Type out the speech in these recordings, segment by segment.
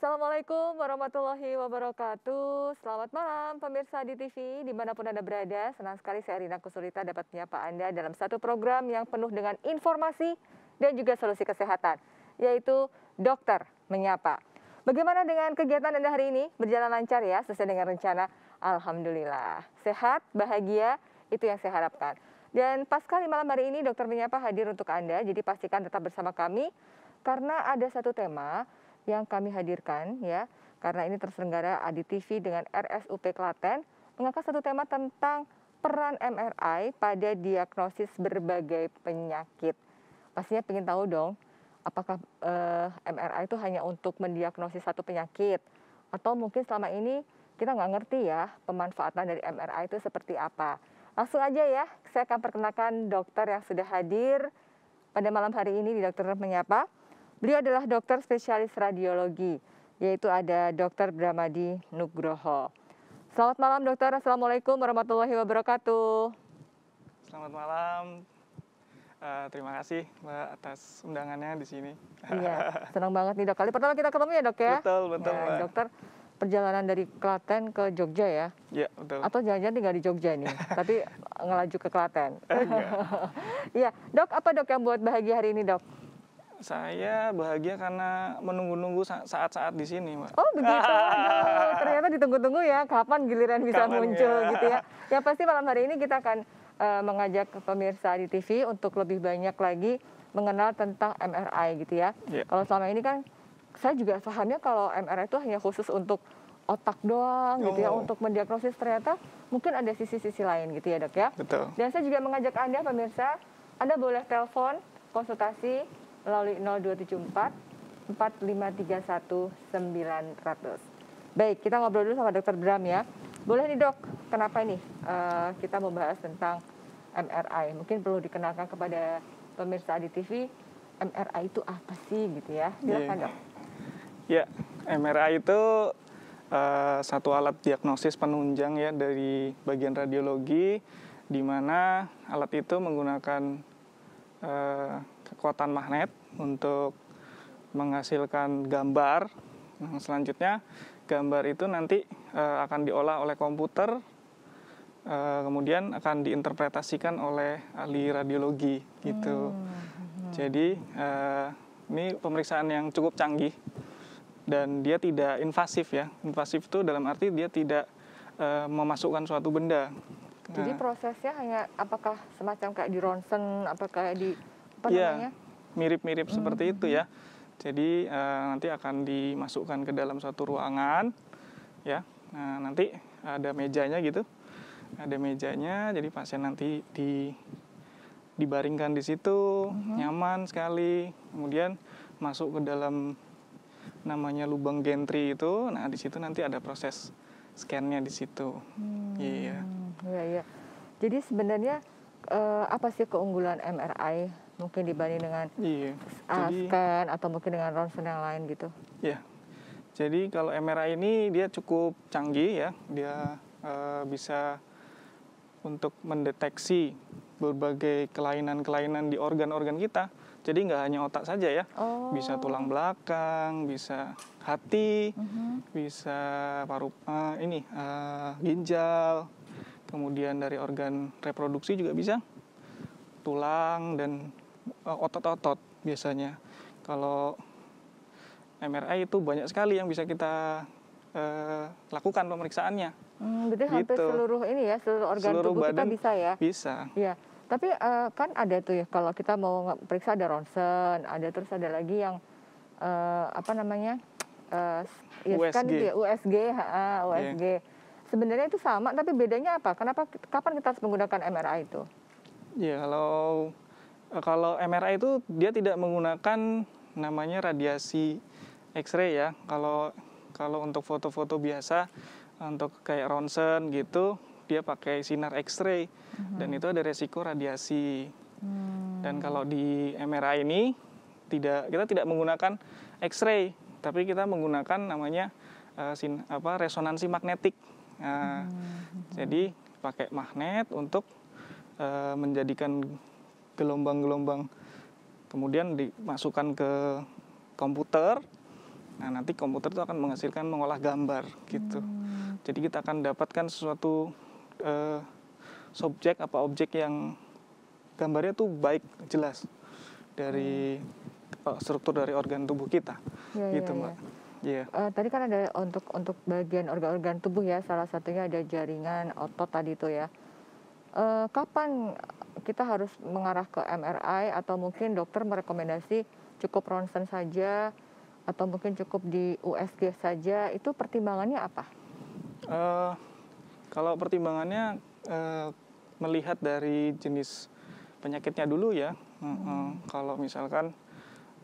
Assalamualaikum warahmatullahi wabarakatuh. Selamat malam pemirsa di TV dimanapun Anda berada. Senang sekali saya Rina Kusulita dapat menyapa Anda dalam satu program yang penuh dengan informasi dan juga solusi kesehatan, yaitu dokter menyapa. Bagaimana dengan kegiatan Anda hari ini? Berjalan lancar ya sesuai dengan rencana? Alhamdulillah. Sehat, bahagia, itu yang saya harapkan. Dan pas kali malam hari ini dokter menyapa hadir untuk Anda, jadi pastikan tetap bersama kami karena ada satu tema yang kami hadirkan ya karena ini terselenggara TV dengan RSUP Klaten mengangkat satu tema tentang peran MRI pada diagnosis berbagai penyakit. Pastinya ingin tahu dong apakah eh, MRI itu hanya untuk mendiagnosis satu penyakit atau mungkin selama ini kita nggak ngerti ya pemanfaatan dari MRI itu seperti apa. Langsung aja ya, saya akan perkenalkan dokter yang sudah hadir pada malam hari ini di Dokter Menyapa. Beliau adalah dokter spesialis radiologi, yaitu ada dokter Bramadi Nugroho. Selamat malam dokter, Assalamualaikum warahmatullahi wabarakatuh. Selamat malam, uh, terima kasih Mbak atas undangannya di sini. Iya, senang banget nih dok. Kali pertama kita ketemu ya dok ya? Betul, betul ya, Dokter, perjalanan dari Klaten ke Jogja ya? Iya, betul. Atau jangan-jangan tinggal di Jogja nih, tapi ngelaju ke Klaten. Iya. dok, apa dok yang buat bahagia hari ini dok? Saya bahagia karena menunggu-nunggu saat-saat di sini, Mbak. Oh, begitu. Aduh, ternyata ditunggu-tunggu ya kapan giliran bisa kapan muncul ya. gitu ya. Ya pasti malam hari ini kita akan uh, mengajak pemirsa di TV untuk lebih banyak lagi mengenal tentang MRI gitu ya. Yeah. Kalau selama ini kan saya juga pahamnya kalau MRI itu hanya khusus untuk otak doang oh. gitu ya oh. untuk mendiagnosis ternyata mungkin ada sisi-sisi lain gitu ya dok ya. Betul. Dan saya juga mengajak anda pemirsa, anda boleh telepon konsultasi melalui 0274 4531 900. Baik, kita ngobrol dulu sama dokter Bram ya. Boleh nih dok, kenapa ini uh, kita membahas tentang MRI? Mungkin perlu dikenalkan kepada pemirsa di TV, MRI itu apa sih gitu ya? Iya. Silakan yeah. dok. Ya, MRI itu uh, satu alat diagnosis penunjang ya dari bagian radiologi, di mana alat itu menggunakan uh, kekuatan magnet untuk menghasilkan gambar. Nah, selanjutnya gambar itu nanti e, akan diolah oleh komputer, e, kemudian akan diinterpretasikan oleh ahli radiologi gitu. Hmm. hmm. Jadi e, ini pemeriksaan yang cukup canggih dan dia tidak invasif ya. Invasif itu dalam arti dia tidak e, memasukkan suatu benda. Jadi nah. prosesnya hanya apakah semacam kayak di ronsen, apakah di apa iya, namanya? Mirip-mirip hmm. seperti itu ya. Jadi uh, nanti akan dimasukkan ke dalam satu ruangan, ya. Nah nanti ada mejanya gitu, ada mejanya. Jadi pasien nanti di dibaringkan di situ, hmm. nyaman sekali. Kemudian masuk ke dalam namanya lubang gentry itu. Nah di situ nanti ada proses scannya di situ. Hmm. Iya. Yeah. Iya Jadi sebenarnya eh, apa sih keunggulan MRI mungkin dibanding dengan iya. scan atau mungkin dengan ronsen yang lain gitu. Iya. Jadi kalau MRI ini dia cukup canggih ya, dia uh, bisa untuk mendeteksi berbagai kelainan-kelainan di organ-organ kita. Jadi nggak hanya otak saja ya, oh. bisa tulang belakang, bisa hati, uh bisa paru, uh, ini uh, ginjal, kemudian dari organ reproduksi juga bisa, tulang dan Eh, otot-otot biasanya. Kalau MRI itu banyak sekali yang bisa kita eh, lakukan pemeriksaannya. Hmm, berarti gitu. hampir seluruh ini ya, seluruh organ seluruh tubuh kita bisa ya? Bisa. Ya Tapi uh, kan ada tuh ya, kalau kita mau periksa ada ronsen, ada terus ada lagi yang uh, apa namanya? Uh, ya, USG. Kan itu ya, USG, ha, USG. Yeah. Sebenarnya itu sama, tapi bedanya apa? Kenapa? Kapan kita harus menggunakan MRI itu? Ya, kalau Eh, kalau MRI itu dia tidak menggunakan namanya radiasi X-ray ya. Kalau kalau untuk foto-foto biasa, untuk kayak ronsen gitu, dia pakai sinar X-ray mm-hmm. dan itu ada resiko radiasi. Mm. Dan kalau di MRI ini tidak kita tidak menggunakan X-ray, tapi kita menggunakan namanya uh, sin, apa resonansi magnetik. Uh, hmm Jadi pakai magnet untuk uh, menjadikan gelombang-gelombang. Kemudian dimasukkan ke komputer. Nah, nanti komputer itu akan menghasilkan mengolah gambar gitu. Hmm. Jadi kita akan dapatkan sesuatu eh, subjek apa objek yang gambarnya tuh baik jelas dari oh, struktur dari organ tubuh kita. Ya, gitu, ya, Mbak. Ya. Yeah. Uh, tadi kan ada untuk untuk bagian organ-organ tubuh ya, salah satunya ada jaringan otot tadi itu ya uh, kapan kita harus mengarah ke MRI atau mungkin dokter merekomendasi cukup ronsen saja atau mungkin cukup di USG saja itu pertimbangannya apa? Uh, kalau pertimbangannya uh, melihat dari jenis penyakitnya dulu ya. Uh, uh, Kalau misalkan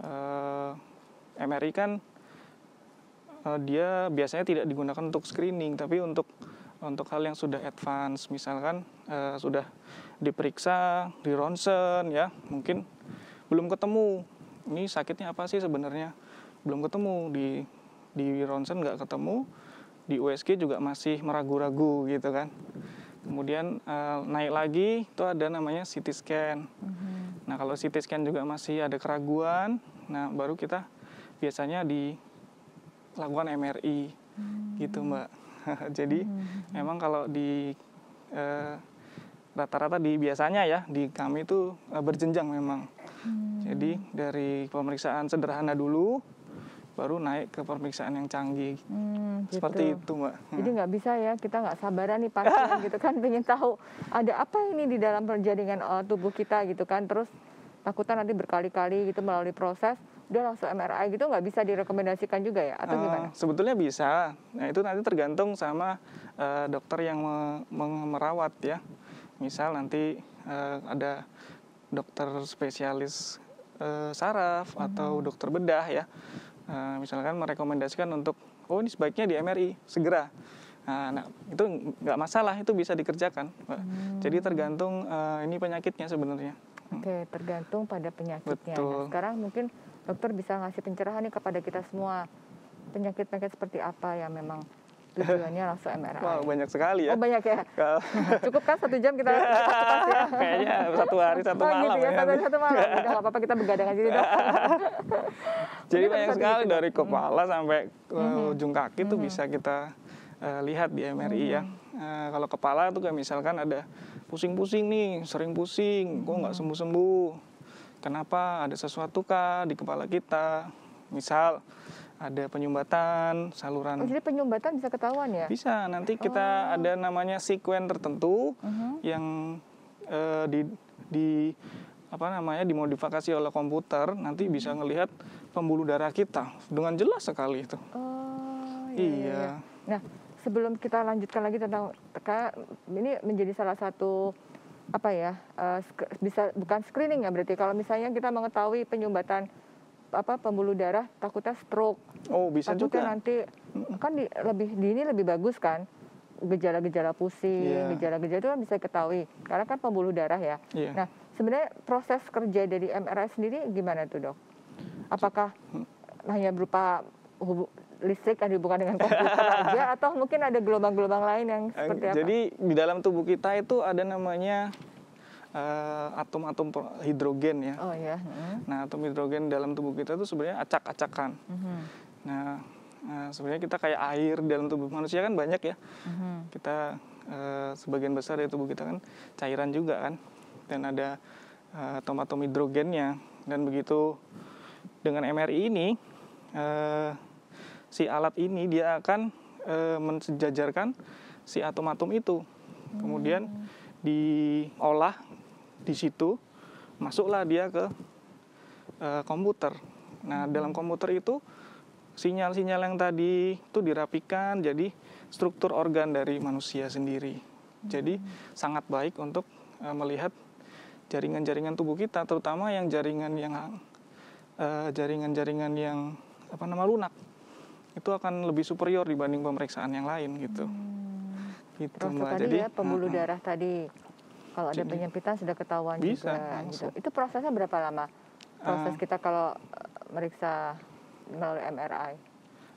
uh, MRI kan uh, dia biasanya tidak digunakan untuk screening tapi untuk untuk hal yang sudah advance misalkan uh, sudah diperiksa di ronsen ya mungkin belum ketemu ini sakitnya apa sih sebenarnya belum ketemu di di ronsen nggak ketemu di USG juga masih meragu-ragu gitu kan kemudian uh, naik lagi itu ada namanya CT scan mm-hmm. nah kalau CT scan juga masih ada keraguan nah baru kita biasanya di lakukan MRI hmm gitu mbak Jadi hmm. hmm, hmm. emang kalau di eh, rata-rata di biasanya ya di kami itu eh, berjenjang memang. Hmm. Jadi dari pemeriksaan sederhana dulu, baru naik ke pemeriksaan yang canggih. Hmm, gitu. Seperti itu, Mbak. Hmm. Jadi nggak bisa ya, kita nggak sabaran nih pasien gitu kan, pengen tahu ada apa ini di dalam perjaringan eh, tubuh kita gitu kan, terus takutan nanti berkali-kali gitu melalui proses udah langsung MRI gitu nggak bisa direkomendasikan juga ya atau uh, gimana? Sebetulnya bisa. Nah itu nanti tergantung sama uh, dokter yang me merawat ya. Misal nanti uh, ada dokter spesialis uh, saraf hmm. atau dokter bedah ya. Uh, misalkan merekomendasikan untuk oh ini sebaiknya di MRI segera. Nah, nah itu nggak masalah itu bisa dikerjakan. Hmm. Jadi tergantung uh, ini penyakitnya sebenarnya. Hmm. Oke, tergantung pada penyakitnya. Nah, sekarang mungkin dokter bisa ngasih pencerahan nih kepada kita semua penyakit-penyakit seperti apa yang memang tujuannya langsung MRI. Wah, banyak sekali ya. Oh, banyak ya. Cukup kan satu jam kita kupas ya? Kayaknya satu hari satu oh, malam. Gitu ya, ya. satu satu malam. Udah apa-apa kita begadang aja dong. Jadi banyak sekali gitu. dari kepala hmm. sampai ke ujung kaki hmm. tuh bisa kita uh, lihat di MRI hmm. ya. Uh, kalau kepala tuh kayak misalkan ada pusing-pusing nih, sering pusing, kok nggak sembuh-sembuh kenapa ada sesuatu kah di kepala kita misal ada penyumbatan saluran. Oh, jadi penyumbatan bisa ketahuan ya? Bisa. Nanti kita oh. ada namanya sekuen tertentu uh mhm. -huh. yang uh, di di apa namanya dimodifikasi oleh komputer nanti mhm. bisa melihat pembuluh darah kita dengan jelas sekali itu. Oh iya. iya. iya. iya. Nah sebelum kita lanjutkan lagi tentang ini menjadi salah satu apa ya uh, bisa bukan screening ya berarti kalau misalnya kita mengetahui penyumbatan apa pembuluh darah takutnya stroke oh bisa takutnya juga nanti kan di, lebih ini lebih bagus kan gejala-gejala pusing iya. gejala-gejala itu kan bisa diketahui karena kan pembuluh darah ya yeah. nah sebenarnya proses kerja dari MRI sendiri gimana tuh dok apakah hmm. hanya berupa listrik yang dihubungkan dengan komputer aja atau mungkin ada gelombang-gelombang lain yang seperti apa? Jadi di dalam tubuh kita itu ada namanya eh, atom-atom uh, hidrogen ya. Oh ya. Hmm. Nah atom hidrogen dalam tubuh kita itu sebenarnya acak-acakan. Hmm. Nah, nah sebenarnya kita kayak air dalam tubuh manusia kan banyak ya. Hmm. Kita uh, sebagian besar dari tubuh kita kan cairan juga kan dan ada atom atom-atom hidrogennya dan begitu dengan MRI ini. Uh, si alat ini dia akan e, mensejajarkan si atom-atom itu. Kemudian diolah di situ, masuklah dia ke e, komputer. Nah, dalam komputer itu sinyal-sinyal yang tadi itu dirapikan jadi struktur organ dari manusia sendiri. Jadi sangat baik untuk e, melihat jaringan-jaringan tubuh kita, terutama yang jaringan yang jaringan-jaringan e, yang apa nama lunak itu akan lebih superior dibanding pemeriksaan yang lain gitu. Hmm. Gitu Prof, Mbak. Tadi Jadi ya, pembuluh uh-uh. darah tadi kalau ada penyempitan sudah ketahuan bisa, juga gitu. Itu prosesnya berapa lama? Proses uh, kita kalau eh, meriksa melalui MRI.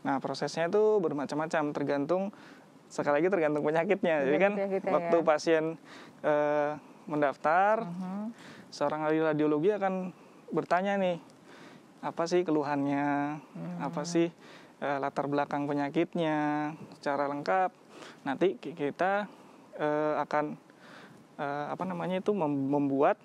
Nah, prosesnya itu bermacam-macam tergantung sekali lagi tergantung penyakitnya. Jadi kan penyakitnya waktu ya. pasien uh, mendaftar uh-huh. seorang ahli radiologi akan bertanya nih apa sih keluhannya, hmm. apa sih uh, latar belakang penyakitnya secara lengkap. Nanti kita uh, akan uh, apa namanya itu membuat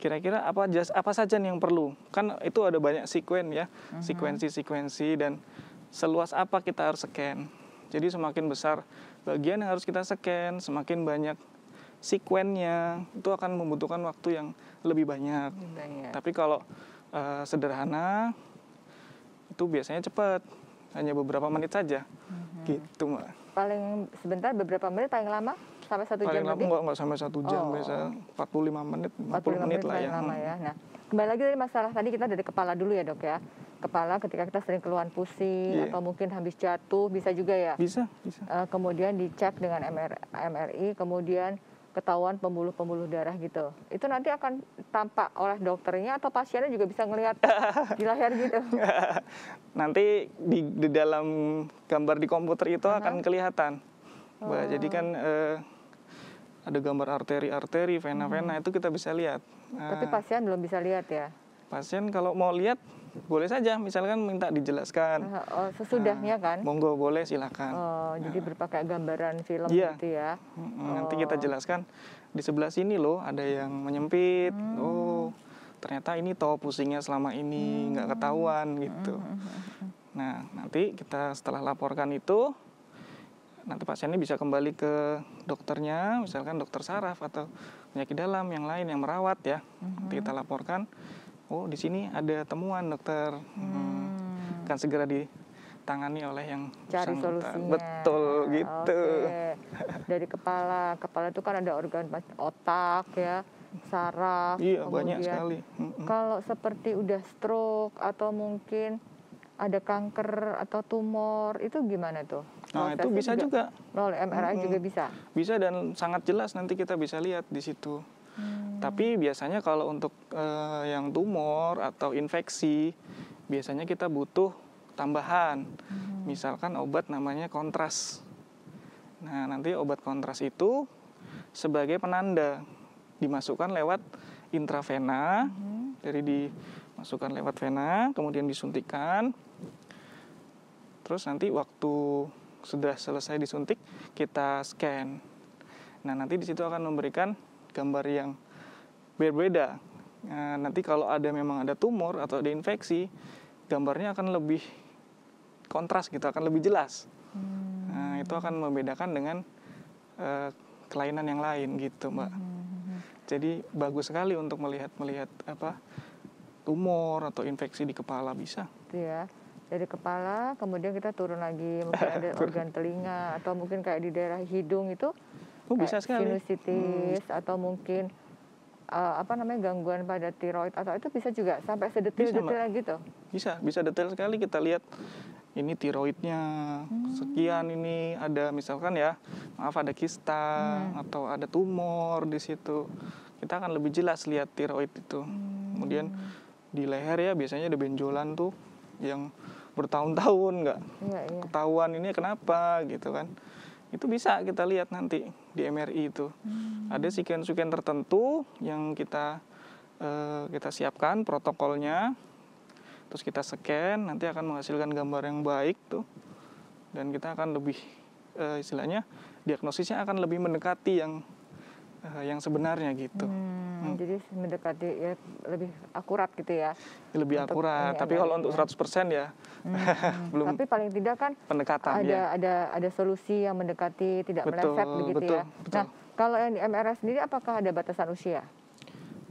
kira-kira apa jas apa saja yang perlu kan itu ada banyak sekuen ya mhm. sekuensi sekuensi dan seluas apa kita harus scan jadi semakin besar bagian yang harus kita scan semakin banyak sekuennya itu akan membutuhkan waktu yang lebih banyak, banyak. tapi kalau uh, sederhana itu biasanya cepat hanya beberapa menit saja hmm. gitu mbak paling sebentar beberapa menit paling lama sampai satu paling jam lama lebih? Enggak, enggak sampai satu jam oh. biasa 45 menit 40 45 menit, menit lah ya. Lama hmm. ya nah kembali lagi dari masalah tadi kita dari kepala dulu ya dok ya kepala ketika kita sering keluhan pusing yeah. atau mungkin habis jatuh bisa juga ya bisa bisa uh, kemudian dicek dengan MRI kemudian ketahuan pembuluh-pembuluh darah gitu. Itu nanti akan tampak oleh dokternya atau pasiennya juga bisa melihat di layar gitu. nanti di, di dalam gambar di komputer itu uh -huh. akan kelihatan. oh. jadi kan eh, ada gambar arteri-arteri, vena-vena hmm. itu kita bisa lihat. Tapi eh, pasien belum bisa lihat ya? Pasien kalau mau lihat boleh saja misalkan minta dijelaskan eh, oh, sesudahnya nah, kan monggo boleh silakan oh, nah. jadi berpakai gambaran film iya. gitu ya nanti oh. kita jelaskan di sebelah sini loh ada yang menyempit hmm. oh ternyata ini toh pusingnya selama ini hmm. nggak hmm. ketahuan gitu hmm, hmm, hmm. nah nanti kita setelah laporkan itu nanti pasiennya bisa kembali ke dokternya misalkan dokter saraf atau penyakit dalam yang lain yang merawat ya hmm nanti kita laporkan oh di sini ada temuan dokter hmm. hmm. kan segera ditangani oleh yang cari solusi solusinya betul gitu okay. dari kepala kepala itu kan ada organ otak ya saraf iya kemudian, banyak sekali kalau seperti udah stroke atau mungkin ada kanker atau tumor itu gimana tuh? Nah itu bisa juga. juga. oleh MRI mm -hmm. juga bisa. Bisa dan sangat jelas nanti kita bisa lihat di situ. Hmm. Tapi biasanya kalau untuk uh, yang tumor atau infeksi, biasanya kita butuh tambahan. Hmm. Misalkan obat namanya kontras. Nah, nanti obat kontras itu sebagai penanda dimasukkan lewat intravena. Hmm. Dari dimasukkan lewat vena, kemudian disuntikan. Terus nanti waktu sudah selesai disuntik, kita scan. Nah, nanti di situ akan memberikan gambar yang berbeda. Nah, nanti kalau ada memang ada tumor atau ada infeksi, gambarnya akan lebih kontras gitu, akan lebih jelas. Nah, hmm. Nah, itu akan membedakan dengan uh, kelainan yang lain gitu, Mbak. Hmm, hmm, hmm, hmm. Jadi bagus sekali untuk melihat melihat apa tumor atau infeksi di kepala bisa. Iya. Gitu Dari kepala, kemudian kita turun lagi, mungkin ada organ telinga atau mungkin kayak di daerah hidung itu oh, bisa sekali. sinusitis hmm. atau mungkin uh, apa namanya gangguan pada tiroid atau itu bisa juga sampai sedetil detail gitu. Bisa, bisa detail sekali kita lihat ini tiroidnya hmm. sekian ini ada misalkan ya maaf ada kista hmm. atau ada tumor di situ kita akan lebih jelas lihat tiroid itu hmm. kemudian di leher ya biasanya ada benjolan tuh yang bertahun-tahun nggak ya, ya. ketahuan ini kenapa gitu kan itu bisa kita lihat nanti di MRI itu. Hmm. Ada sekian-sekian tertentu yang kita uh, kita siapkan protokolnya, terus kita scan, nanti akan menghasilkan gambar yang baik tuh, dan kita akan lebih uh, istilahnya diagnosisnya akan lebih mendekati yang uh, yang sebenarnya gitu. Hmm, hmm. Jadi mendekati ya lebih akurat gitu ya. Lebih untuk akurat, tapi kalau untuk 100% ya hmm, hmm. belum. Tapi paling tidak kan pendekatan ada ya. ada ada solusi yang mendekati tidak betul, meleset begitu ya? betul, ya. Betul. Nah, kalau yang di MRS sendiri apakah ada batasan usia?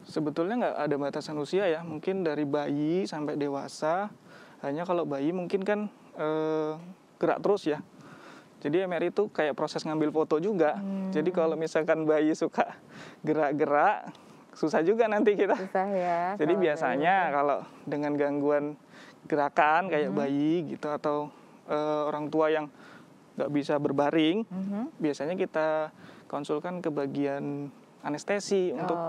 Sebetulnya nggak ada batasan usia ya, mungkin dari bayi sampai dewasa. Hanya kalau bayi mungkin kan eh, gerak terus ya, jadi MRI itu kayak proses ngambil foto juga. Hmm. Jadi kalau misalkan bayi suka gerak-gerak, susah juga nanti kita. Susah ya. Jadi kalau biasanya bayi. Gitu. kalau dengan gangguan gerakan kayak hmm. bayi gitu atau uh, orang tua yang nggak bisa berbaring, hmm. biasanya kita konsulkan ke bagian anestesi, oh. untuk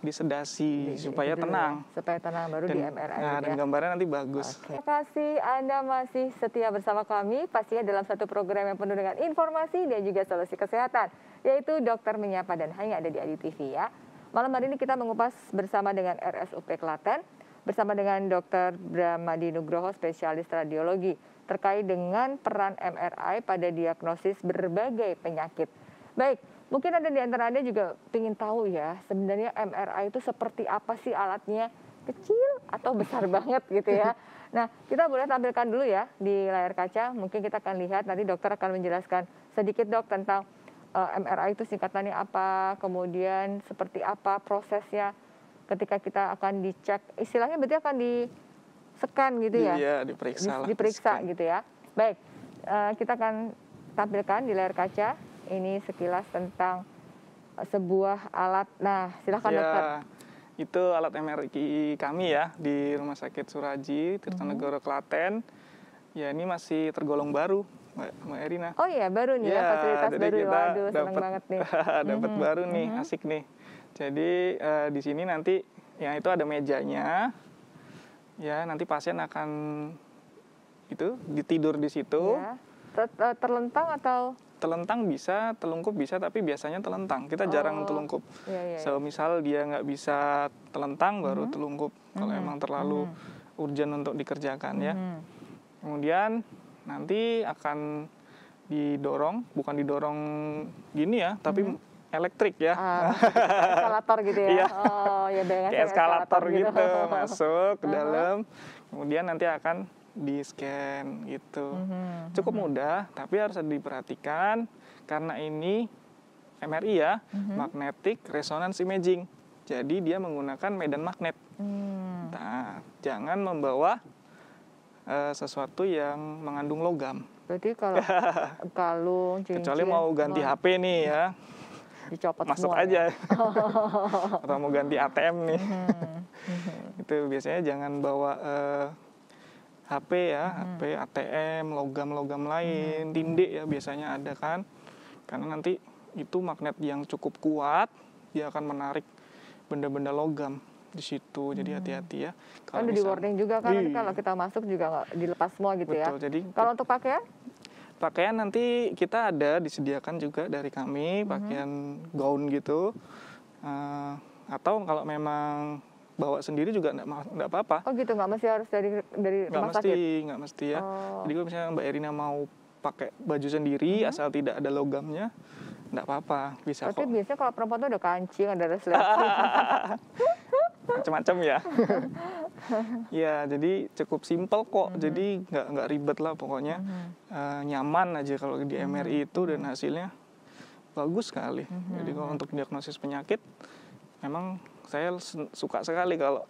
disedasi Jadi, supaya dulu, tenang. Supaya tenang baru dan, di MRI. Nah, dan ya. gambarnya nanti bagus. Okay. Terima kasih Anda masih setia bersama kami pastinya dalam satu program yang penuh dengan informasi dan juga solusi kesehatan yaitu Dokter Menyapa dan hanya ada di Adi TV ya. Malam hari ini kita mengupas bersama dengan RSUP Klaten bersama dengan Dr. Bramadi Nugroho, spesialis radiologi, terkait dengan peran MRI pada diagnosis berbagai penyakit. Baik, Mungkin ada di antara Anda juga ingin tahu ya, sebenarnya MRI itu seperti apa sih alatnya? Kecil atau besar banget gitu ya. Nah, kita boleh tampilkan dulu ya di layar kaca. Mungkin kita akan lihat nanti dokter akan menjelaskan sedikit dok tentang uh, eh, MRI itu singkatannya apa, kemudian seperti apa prosesnya ketika kita akan dicek. Istilahnya berarti akan di scan gitu ya? Iya, diperiksa lah. Diperiksa di gitu ya. Baik, eh, kita akan tampilkan di layar kaca ini sekilas tentang eh, sebuah alat. Nah, silahkan ya, dokter. Itu alat MRI kami ya di Rumah Sakit Suraji, Tirtanegoro, mm-hmm. Klaten. Ya ini masih tergolong baru, Mbak, Erina. Oh iya, baru nih ya, ya fasilitas baru. Kita Waduh, dapet, senang banget nih. dapat mm-hmm. baru nih, mm-hmm. asik nih. Jadi uh, di sini nanti ya itu ada mejanya. Ya, nanti pasien akan itu ditidur di situ. Ya. Eh, terlentang atau telentang bisa, telungkup bisa, tapi biasanya telentang. Kita oh. jarang telungkup. Yeah, iya, so, iya. misal dia nggak bisa telentang, baru mm -hmm. telungkup. Kalau mm -hmm. emang terlalu mm -hmm. urgent untuk dikerjakan mm -hmm. ya. Mm-hmm. Kemudian nanti akan didorong, bukan didorong gini ya, tapi mm -hmm elektrik ya. Uh, eskalator gitu ya. Iya. oh, ya kayak eskalator, eskalator gitu, gitu. masuk ke uh-huh. dalam. Kemudian nanti akan di scan gitu. Mm-hmm. Cukup mudah, tapi harus diperhatikan karena ini MRI ya, mm-hmm. magnetic resonance imaging. Jadi dia menggunakan medan magnet. Mm. Nah, jangan membawa uh, sesuatu yang mengandung logam. Jadi kalau kalung, kecuali mau ganti semua. HP nih ya, dicopot masuk semua ya? aja. Ya? Atau mau ganti ATM nih. Mm-hmm. itu biasanya jangan bawa uh, HP ya, hmm. HP, ATM, logam-logam hmm. lain, hmm. tindik ya biasanya ada kan. Karena nanti itu magnet yang cukup kuat, dia akan menarik benda-benda logam di situ. Jadi hmm. hati-hati ya. Kan kalau kan udah di warning juga kan nanti iya. kalau kita masuk juga nggak dilepas semua gitu ya. Betul, ya. Jadi kalau untuk pakaian? Pakaian nanti kita ada disediakan juga dari kami hmm. pakaian -hmm. gaun gitu. Uh, atau kalau memang bawa sendiri juga nggak apa-apa. Oh gitu, nggak mesti harus dari dari gak rumah mesti, sakit. Nggak mesti ya. Oh. Jadi kalau misalnya Mbak Erina mau pakai baju sendiri hmm. asal tidak ada logamnya, nggak apa-apa, bisa Berarti kok. Tapi biasanya kalau perempuan tuh ada kancing, ada resleting. macam-macam ya. ya, jadi cukup simpel kok. Hmm. Jadi nggak nggak ribet lah pokoknya. Hmm. Uh, nyaman aja kalau di MRI hmm. itu dan hasilnya bagus sekali. Hmm. Jadi kalau untuk diagnosis penyakit memang saya suka sekali kalau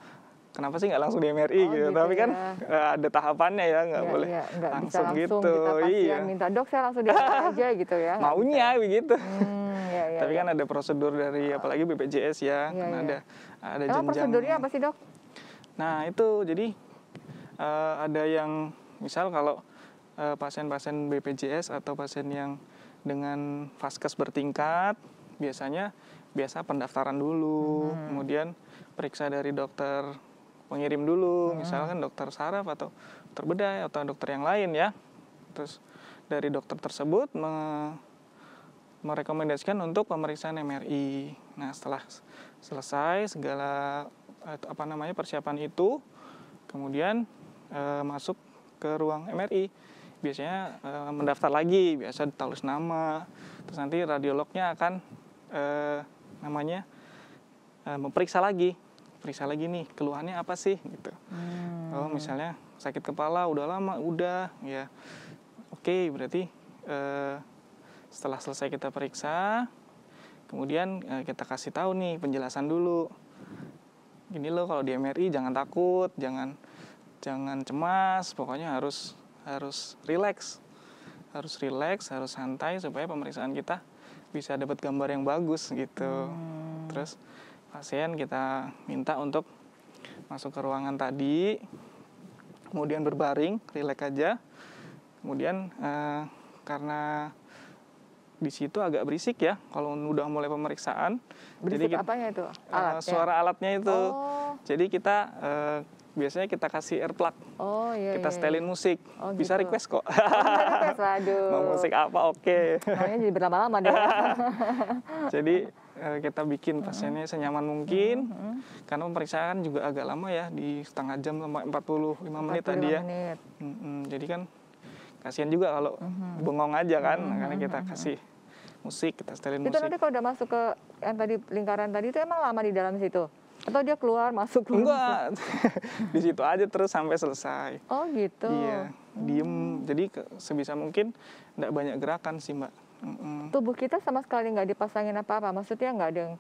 kenapa sih nggak langsung di MRI oh, gitu. gitu tapi kan ya. eh, ada tahapannya ya nggak ya, boleh ya, langsung, langsung gitu kita iya minta dok saya langsung di aja gitu ya maunya bisa. begitu hmm, ya, ya, tapi ya. kan ada prosedur dari iya. apalagi BPJS ya, ya kan ya. ada ada Emang jenjang prosedurnya apa sih dok nah itu jadi uh, ada yang misal kalau pasien eh, pasien-pasien BPJS atau pasien yang dengan vaskes bertingkat biasanya biasa pendaftaran dulu, hmm. kemudian periksa dari dokter pengirim dulu, hmm. misalkan dokter saraf atau dokter bedah atau dokter yang lain ya. Terus dari dokter tersebut me merekomendasikan untuk pemeriksaan MRI. Nah, setelah selesai segala eh, apa namanya persiapan itu, kemudian e, masuk ke ruang MRI. Biasanya e, mendaftar lagi, biasa ditulis nama. Terus nanti radiolognya akan e, namanya uh, memeriksa lagi periksa lagi nih keluhannya apa sih gitu hmm. kalau oh, misalnya sakit kepala udah lama udah ya oke okay, berarti uh, setelah selesai kita periksa kemudian uh, kita kasih tahu nih penjelasan dulu gini loh kalau di MRI jangan takut jangan jangan cemas pokoknya harus harus rileks, harus rileks, harus santai supaya pemeriksaan kita bisa dapat gambar yang bagus gitu hmm. terus pasien kita minta untuk masuk ke ruangan tadi kemudian berbaring rileks aja kemudian eh, karena di situ agak berisik ya kalau udah mulai pemeriksaan. Berisik jadi kita, apanya itu? Eh, Alat, Uh, suara alatnya itu. Oh. Jadi kita uh, biasanya kita kasih earplug. Oh iya. Kita iya, iya, setelin musik. Oh, Bisa gitu. request kok. Oh, request, waduh. Mau musik apa oke. Okay. Namanya jadi berlama-lama deh. jadi eh, kita bikin mm-hmm. pasiennya senyaman mungkin mm -hmm. karena pemeriksaan juga agak lama ya di setengah jam sampai 45 menit tadi ya. Mm -hmm. Jadi kan kasihan juga kalau mm -hmm. bengong aja kan mm -hmm. karena kita mm-hmm. kasih musik, kita setelin itu musik. Itu nanti kalau udah masuk ke yang tadi lingkaran tadi itu emang lama di dalam situ. Atau dia keluar masuk keluar? Enggak, di situ aja terus sampai selesai. Oh gitu. Iya, hmm. diem. Jadi sebisa mungkin tidak banyak gerakan sih mbak. Mm Tubuh kita sama sekali nggak dipasangin apa-apa, maksudnya nggak ada yang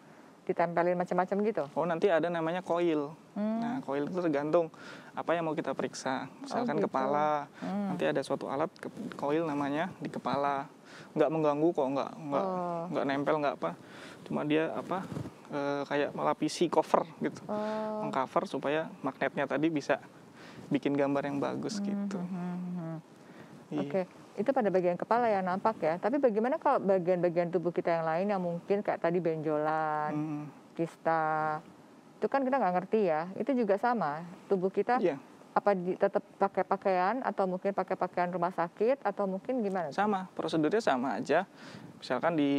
ditempelin macam-macam gitu? Oh nanti ada namanya koil. Hmm. Nah koil itu tergantung apa yang mau kita periksa. Misalkan oh, gitu. kepala, hmm. nanti ada suatu alat koil namanya di kepala. Nggak mengganggu kok, nggak nggak oh. nggak nempel nggak apa. Cuma dia apa Eh, kayak melapisi cover gitu, oh. mengcover supaya magnetnya tadi bisa bikin gambar yang bagus hmm, gitu. Hmm, hmm, hmm. Iya. Oke, okay. itu pada bagian kepala yang nampak ya. Tapi bagaimana kalau bagian-bagian tubuh kita yang lain yang mungkin kayak tadi benjolan, hmm. kista, itu kan kita nggak ngerti ya. Itu juga sama, tubuh kita. Yeah apa di, tetap pakai pakaian atau mungkin pakai pakaian rumah sakit atau mungkin gimana? Sama, prosedurnya sama aja. Misalkan di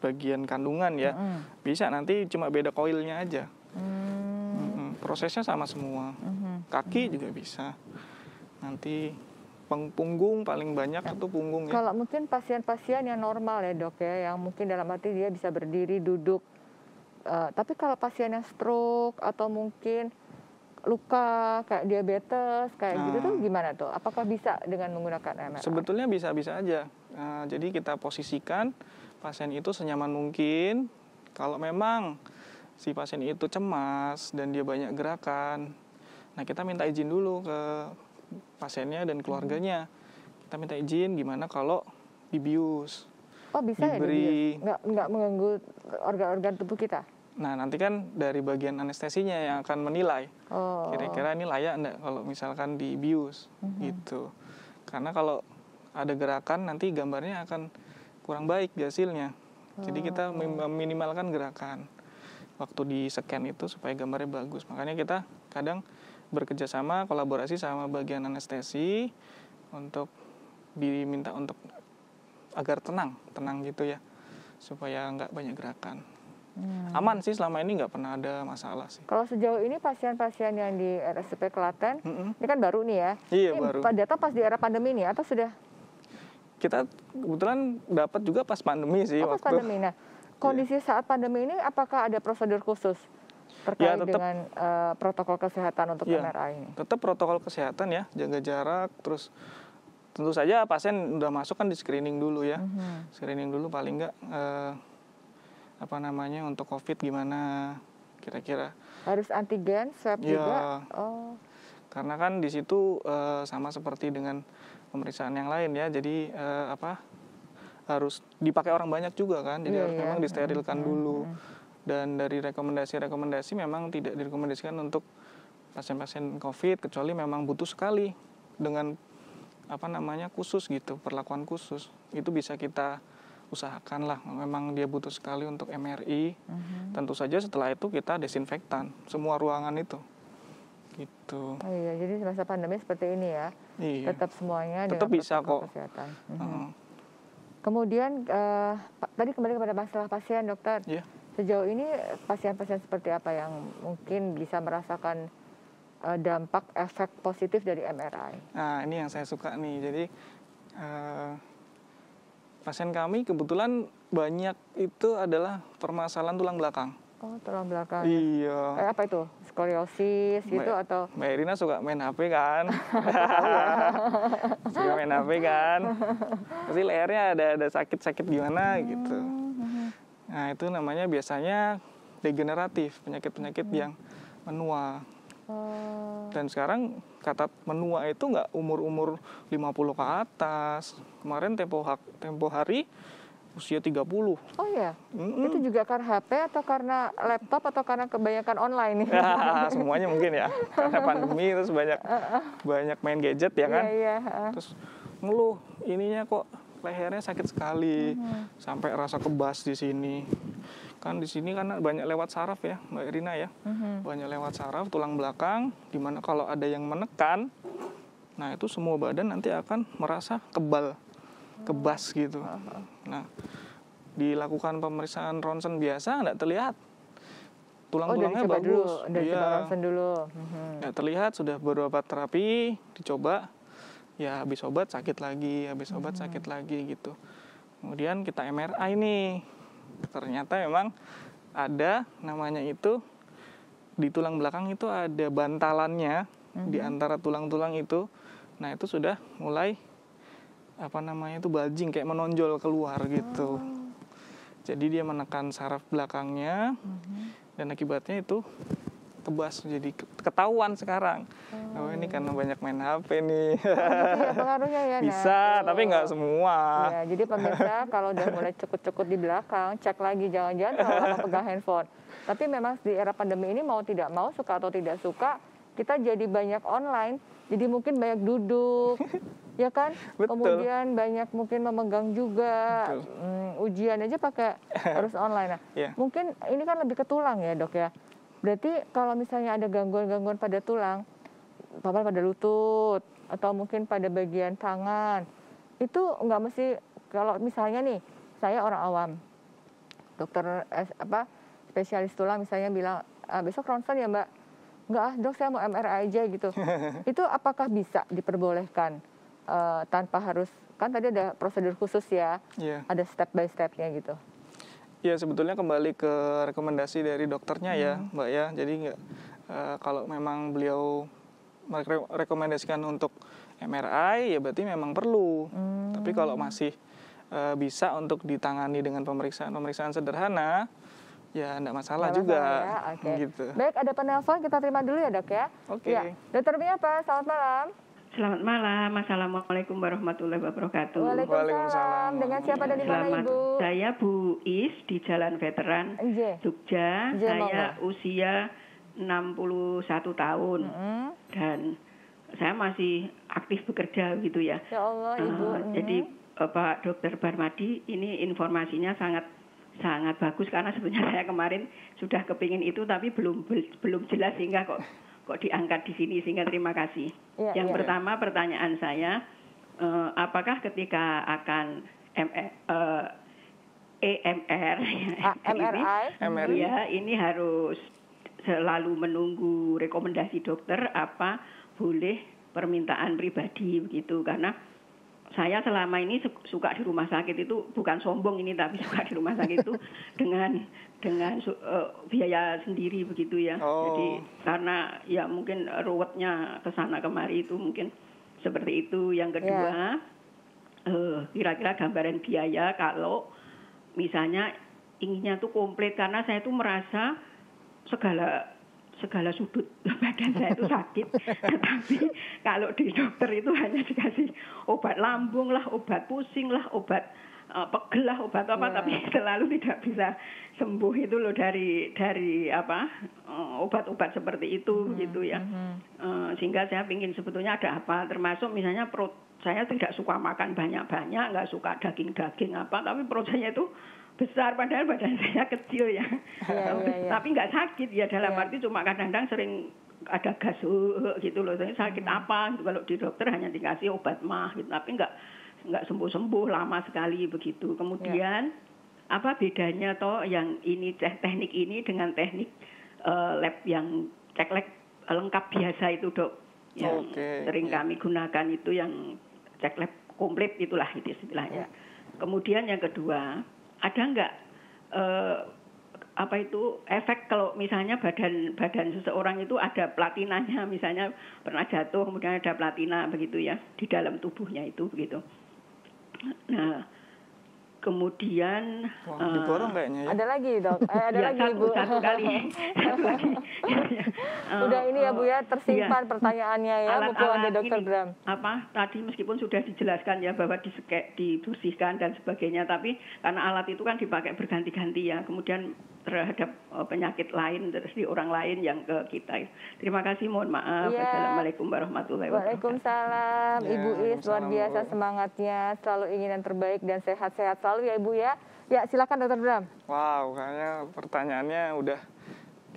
bagian kandungan ya hmm bisa nanti cuma beda koilnya aja hmm prosesnya sama semua hmm kaki hmm juga bisa nanti punggung paling banyak ya. itu punggung ya. Kalau mungkin pasien-pasien yang normal ya dok ya, yang mungkin dalam arti dia bisa berdiri, duduk. Uh, tapi kalau pasien yang stroke atau mungkin luka kayak diabetes kayak nah. gitu tuh nah. gimana tuh? Apakah bisa dengan menggunakan MRI? Sebetulnya bisa-bisa aja. Uh, jadi kita posisikan pasien itu senyaman mungkin. Kalau memang si pasien itu cemas dan dia banyak gerakan, nah kita minta izin dulu ke pasiennya dan keluarganya. Kita minta izin gimana kalau dibius. Oh bisa ya diberi... ya dibius? Nggak, nggak mengganggu organ-organ tubuh kita? Nah nanti kan dari bagian anestesinya yang akan menilai. Oh. Kira-kira ini layak enggak kalau misalkan dibius mm -hmm. gitu. Karena kalau ada gerakan nanti gambarnya akan kurang baik di hasilnya. Jadi oh. kita meminimalkan gerakan waktu di scan itu supaya gambarnya bagus. Makanya kita kadang bekerja sama kolaborasi sama bagian anestesi untuk diminta untuk agar tenang, tenang gitu ya, supaya nggak banyak gerakan. Hmm. Aman sih selama ini nggak pernah ada masalah sih. Kalau sejauh ini pasien-pasien yang di RSCP Kelaten mm -hmm. ini kan baru nih ya. Iya ini baru. Data pas di era pandemi nih atau sudah? kita kebetulan dapat juga pas pandemi sih oh, waktu. pas pandemi. Nah, kondisi yeah. saat pandemi ini apakah ada prosedur khusus terkait ya, tetap, dengan uh, protokol kesehatan untuk ya, MRI ini? Tetap protokol kesehatan ya, jaga jarak, terus tentu saja pasien udah masuk kan di screening dulu ya, mm-hmm. screening dulu paling nggak uh, apa namanya untuk COVID gimana kira-kira? Harus antigen, swab ya, juga. Oh. Karena kan di situ eh, sama seperti dengan pemeriksaan yang lain ya jadi uh, apa harus dipakai orang banyak juga kan jadi yeah, harus yeah. memang disterilkan mm -hmm. dulu dan dari rekomendasi-rekomendasi memang tidak direkomendasikan untuk pasien-pasien COVID kecuali memang butuh sekali dengan apa namanya khusus gitu perlakuan khusus itu bisa kita usahakan lah memang dia butuh sekali untuk MRI mm -hmm. tentu saja setelah itu kita desinfektan semua ruangan itu gitu. Oh, iya, jadi masa pandemi seperti ini ya. Iya. Tetap semuanya tetap bisa kok. Kesehatan. Uh -huh. Mhm. Kemudian uh, tadi kembali kepada masalah pasien dokter. Yeah. Sejauh ini pasien-pasien seperti apa yang mungkin bisa merasakan uh, dampak efek positif dari MRI? Nah, ini yang saya suka nih. Jadi uh, pasien kami kebetulan banyak itu adalah permasalahan tulang belakang. Oh, tulang belakang. Iya. Eh, apa itu? Skoliosis gitu atau? Mbak Irina suka main HP kan? suka main HP kan? Pasti lehernya ada ada sakit-sakit gimana gitu. hmm. gitu. Nah, itu namanya biasanya degeneratif, penyakit-penyakit hmm. yang menua. Oh. Dan sekarang kata menua itu nggak umur-umur 50 ke atas. Kemarin tempo, hak tempo hari usia 30. Oh iya. mm -hmm. itu juga karena HP atau karena laptop atau karena kebanyakan online nih? semuanya mungkin ya, karena pandemi terus banyak banyak main gadget ya kan. Iya, iya. Terus ngeluh ininya kok lehernya sakit sekali, mm -hmm. sampai rasa kebas di sini. Kan di sini kan banyak lewat saraf ya, Mbak Irina ya, mm -hmm. banyak lewat saraf tulang belakang, dimana kalau ada yang menekan, nah itu semua badan nanti akan merasa kebal kebas gitu. Uh-huh. Nah, dilakukan pemeriksaan ronsen biasa nggak terlihat oh, tulang-tulangnya oh, bagus. Dulu, udah iya. ronsen dulu. Mhm. Nggak terlihat sudah beberapa terapi dicoba, ya habis obat sakit lagi, habis obat uh sakit lagi gitu. Kemudian kita MRI nih, ternyata memang ada namanya itu di tulang belakang itu ada bantalannya hmm di mhm. antara tulang-tulang itu. Nah, itu sudah mulai apa namanya itu bajing kayak menonjol keluar gitu. Oh. Jadi dia menekan saraf belakangnya hmm dan akibatnya itu tebas jadi ketahuan sekarang. Oh, oh ini karena banyak main HP nih. Oh, gitu ya, ya. Bisa, nah. tapi nggak semua. Ya, jadi pemirsa kalau udah mulai cekut-cekut di belakang, cek lagi jangan-jangan kalau pegang handphone. Tapi memang di era pandemi ini mau tidak mau suka atau tidak suka kita jadi banyak online, jadi mungkin banyak duduk, ya kan? Betul. Kemudian banyak mungkin memegang juga, mm, ujian aja pakai harus online. Nah, yeah. mungkin ini kan lebih ke tulang ya dok ya. Berarti kalau misalnya ada gangguan-gangguan pada tulang, papan pada lutut atau mungkin pada bagian tangan, itu nggak mesti kalau misalnya nih saya orang awam, dokter eh, apa spesialis tulang misalnya bilang ah, besok ronsen ya mbak, nggak ah dok saya mau MRI aja gitu. itu apakah bisa diperbolehkan? uh, tanpa harus kan tadi ada prosedur khusus ya, yeah. ada step by stepnya gitu. Ya sebetulnya kembali ke rekomendasi dari dokternya ya, hmm. ya Mbak ya, jadi nggak uh, kalau memang beliau merekomendasikan untuk MRI ya berarti memang perlu. Hmm. Tapi kalau masih uh, bisa untuk ditangani dengan pemeriksaan pemeriksaan sederhana ya tidak masalah, masalah juga ya? okay. gitu. Baik ada penelpon kita terima dulu ya dok ya. Oke. Okay. Ya. Dokter Mia apa? Selamat malam. Selamat malam. Assalamualaikum warahmatullahi wabarakatuh. Waalaikumsalam. Dengan siapa dan di mana Ibu? Saya Bu Is di Jalan Veteran iya. Jogja. Iya, saya usia 61 tahun. Mm -hmm. Dan saya masih aktif bekerja gitu ya. Ya Allah, eh, Ibu. Uh, Jadi mm-hmm. eh, Pak Dokter Barmadi ini informasinya sangat sangat bagus karena sebenarnya saya kemarin sudah kepingin itu tapi belum belum jelas sehingga kok kok diangkat di sini sehingga terima kasih. Ya, Yang ya, pertama pertanyaan saya, uh, apakah ketika akan MR, uh, eh, EMR eh, e ah, ini, ya ini harus selalu menunggu rekomendasi dokter apa boleh permintaan pribadi begitu karena saya selama ini suka di rumah sakit itu bukan sombong ini tapi suka di rumah sakit itu dengan dengan uh, biaya sendiri begitu ya. Oh. Jadi karena ya mungkin ruwetnya ke sana kemari itu mungkin seperti itu. Yang kedua yeah. Ya. uh, kira-kira gambaran biaya kalau misalnya inginnya tuh komplit karena saya itu merasa segala segala sudut badan saya itu sakit. tetapi kalau di dokter itu hanya dikasih obat lambung lah, obat pusing lah, obat uh, pegel obat apa yeah. tapi selalu tidak bisa sembuh itu loh dari dari apa obat eh, obat-obat seperti itu hmm gitu ya hmm uh, sehingga saya ingin sebetulnya ada apa termasuk misalnya perut saya tidak suka makan banyak-banyak nggak suka daging-daging apa tapi perut saya itu besar padahal badan saya kecil ya, yeah, yeah, yeah. tapi nggak sakit ya dalam yeah. arti cuma kadang-kadang sering ada gas gitu loh saya sakit mm-hmm. apa gitu. kalau di dokter hanya dikasih obat mah gitu tapi nggak nggak sembuh-sembuh lama sekali begitu. Kemudian yeah. apa bedanya toh yang ini teknik ini dengan teknik uh, lab yang cek lab eh, lengkap biasa itu dok yang okay. sering yeah. kami gunakan itu yang cek lab komplit itulah itu istilahnya. Yeah. Kemudian yang kedua ada nggak uh, apa itu efek kalau misalnya badan badan seseorang itu ada platinanya misalnya pernah jatuh kemudian ada platina begitu ya di dalam tubuhnya itu begitu 嗯。Kemudian uh, Ada lagi, Dok. Eh, ada ya, lagi, satu, Bu. Satu kali. satu lagi. uh, ini ya, Bu ya, oh, tersimpan ya. pertanyaannya ya, alat, buku ada Dokter Bram. Apa? Tadi meskipun sudah dijelaskan ya bahwa diseke, dibersihkan dan sebagainya, tapi karena alat itu kan dipakai berganti-ganti ya. Kemudian terhadap eh, penyakit lain dari di orang lain yang ke kita. Terima kasih, mohon maaf. Ya. Assalamualaikum warahmatullahi wabarakatuh. Waalaikumsalam. Ya, Ibu Is luar biasa semangatnya, selalu ingin yang terbaik dan sehat-sehat selalu ya Ibu ya. Ya silakan Dokter Bram. Wow, kayaknya pertanyaannya udah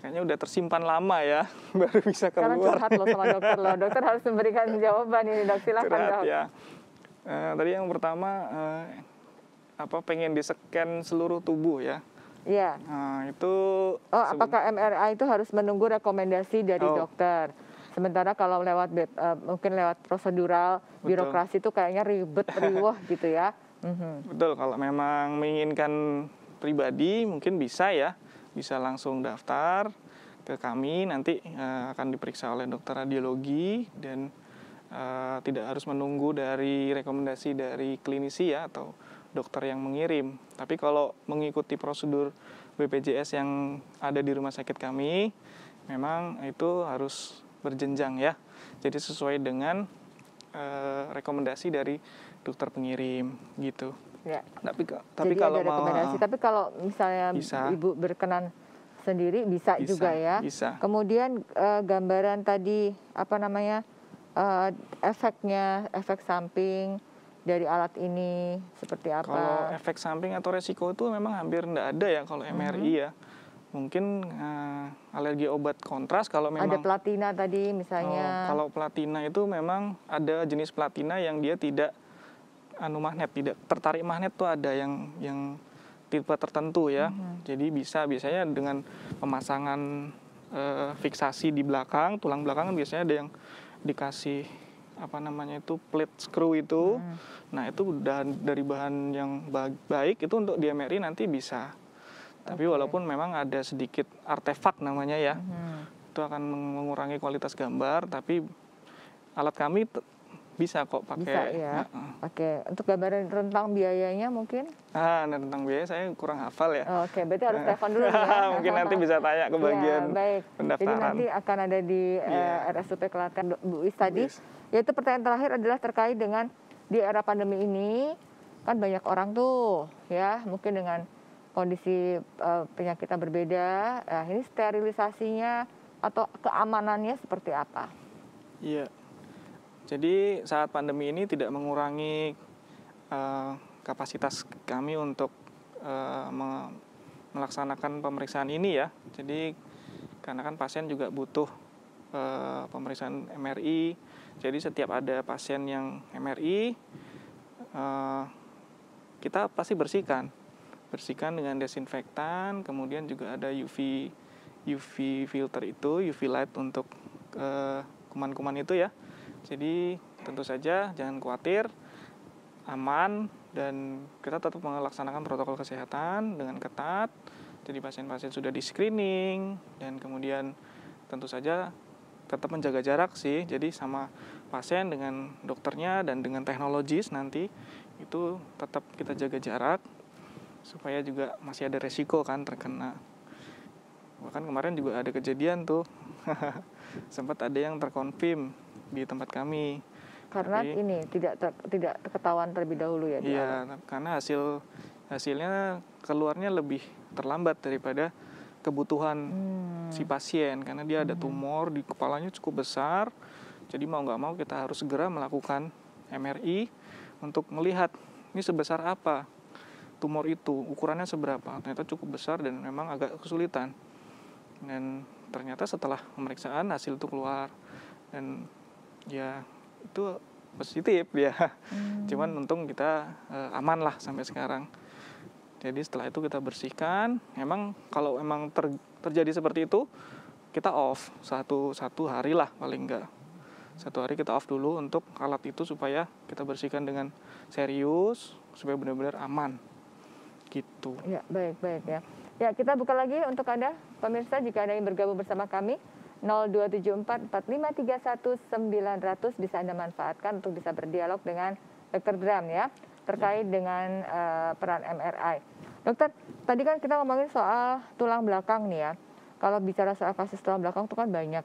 kayaknya udah tersimpan lama ya baru bisa keluar. Karena curhat loh sama dokter loh. Dokter harus memberikan jawaban ini dok. Silakan curhat, dok. Ya. Uh, tadi yang pertama uh, apa pengen di scan seluruh tubuh ya. Iya. Nah, itu Oh, apakah MRI itu harus menunggu rekomendasi dari oh. dokter? Sementara kalau lewat uh, mungkin lewat prosedural Betul. birokrasi itu kayaknya ribet riwah gitu ya. hmm Betul, kalau memang menginginkan pribadi mungkin bisa ya, bisa langsung daftar ke kami nanti uh, akan diperiksa oleh dokter radiologi dan uh, tidak harus menunggu dari rekomendasi dari klinisi ya atau dokter yang mengirim. Tapi kalau mengikuti prosedur BPJS yang ada di rumah sakit kami, memang itu harus berjenjang ya. Jadi sesuai dengan uh, rekomendasi dari dokter pengirim gitu. Ya. Tapi tapi kalau ada rekomendasi. tapi kalau misalnya bisa. ibu berkenan sendiri bisa, bisa juga ya. Bisa. Kemudian uh, gambaran tadi apa namanya uh, efeknya efek samping dari alat ini seperti apa? Kalau efek samping atau resiko itu memang hampir tidak ada ya kalau MRI hmm. ya. Mungkin uh, alergi obat kontras kalau memang ada platina tadi misalnya. Oh, kalau platina itu memang ada jenis platina yang dia tidak anu magnet tidak tertarik magnet tuh ada yang yang tipe tertentu ya mm-hmm. jadi bisa biasanya dengan pemasangan e, fiksasi di belakang tulang belakang kan biasanya ada yang dikasih apa namanya itu plate screw itu mm. nah itu udah dari bahan yang baik itu untuk diameri nanti bisa tapi okay. walaupun memang ada sedikit artefak namanya ya hmm. itu akan mengurangi kualitas gambar tapi alat kami bisa kok pakai. Bisa ya. Uh, pakai. Untuk gambaran rentang biayanya mungkin? Ah, nah, rentang biaya saya kurang hafal ya. Oh, oke, berarti harus eh. telepon dulu ya. mungkin nanti bisa tanya ke iya, bagian ya, baik. pendaftaran. Jadi nanti akan ada di uh, eh, iya. RSUP Kelaten Bu Is tadi. Yes. Yaitu pertanyaan terakhir adalah terkait dengan di era pandemi ini kan banyak orang tuh ya mungkin dengan kondisi uh, eh, penyakitnya berbeda, uh, ini sterilisasinya atau keamanannya seperti apa? Iya. Yeah jadi saat pandemi ini tidak mengurangi uh, kapasitas kami untuk uh, melaksanakan pemeriksaan ini ya. Jadi karena kan pasien juga butuh uh, pemeriksaan MRI. Jadi setiap ada pasien yang MRI uh, kita pasti bersihkan. Bersihkan dengan desinfektan, kemudian juga ada UV UV filter itu, UV light untuk kuman-kuman uh, itu ya. Jadi tentu saja jangan khawatir, aman dan kita tetap melaksanakan protokol kesehatan dengan ketat. Jadi pasien-pasien sudah di screening dan kemudian tentu saja tetap menjaga jarak sih. Jadi sama pasien dengan dokternya dan dengan teknologis nanti itu tetap kita jaga jarak supaya juga masih ada resiko kan terkena. Bahkan kemarin juga ada kejadian tuh sempat ada yang terkonfirm di tempat kami. Karena Tapi, ini tidak ter, tidak ketahuan terlebih dahulu ya. Iya, ya? Nah, karena hasil hasilnya keluarnya lebih terlambat daripada kebutuhan hmm. si pasien karena dia ada hmm. tumor di kepalanya cukup besar. Jadi mau nggak mau kita harus segera melakukan MRI untuk melihat ini sebesar apa tumor itu, ukurannya seberapa. Ternyata cukup besar dan memang agak kesulitan. Dan ternyata setelah pemeriksaan hasil itu keluar dan ya itu positif ya hmm. cuman untung kita e, aman lah sampai sekarang jadi setelah itu kita bersihkan emang kalau emang ter, terjadi seperti itu kita off satu satu hari lah paling enggak satu hari kita off dulu untuk alat itu supaya kita bersihkan dengan serius supaya benar-benar aman gitu ya baik baik ya ya kita buka lagi untuk anda pemirsa jika ada yang bergabung bersama kami 0274 bisa Anda manfaatkan untuk bisa berdialog dengan Dr. Bram ya terkait dengan uh, peran MRI. Dokter, tadi kan kita ngomongin soal tulang belakang nih ya. Kalau bicara soal kasus tulang belakang itu kan banyak.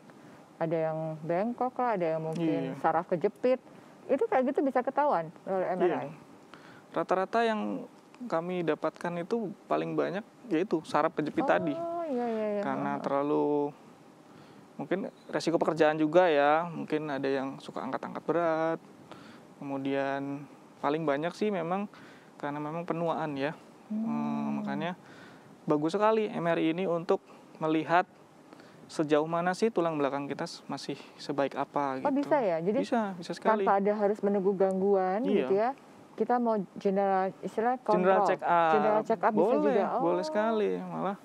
Ada yang bengkok lah, ada yang mungkin yeah. saraf kejepit. Itu kayak gitu bisa ketahuan oleh MRI. Iya. Rata-rata yeah. yang kami dapatkan itu paling banyak yaitu saraf kejepit oh, tadi. Iya, iya, iya. Karena terlalu mungkin resiko pekerjaan juga ya mungkin ada yang suka angkat-angkat berat kemudian paling banyak sih memang karena memang penuaan ya hmm. Hmm, makanya bagus sekali MRI ini untuk melihat sejauh mana sih tulang belakang kita masih sebaik apa oh, gitu. bisa ya? Jadi bisa, bisa sekali. Tanpa ada harus menunggu gangguan iya. gitu ya kita mau general istilah kontrol. General check up. General check up boleh, bisa juga. Oh. Boleh sekali, oh. malah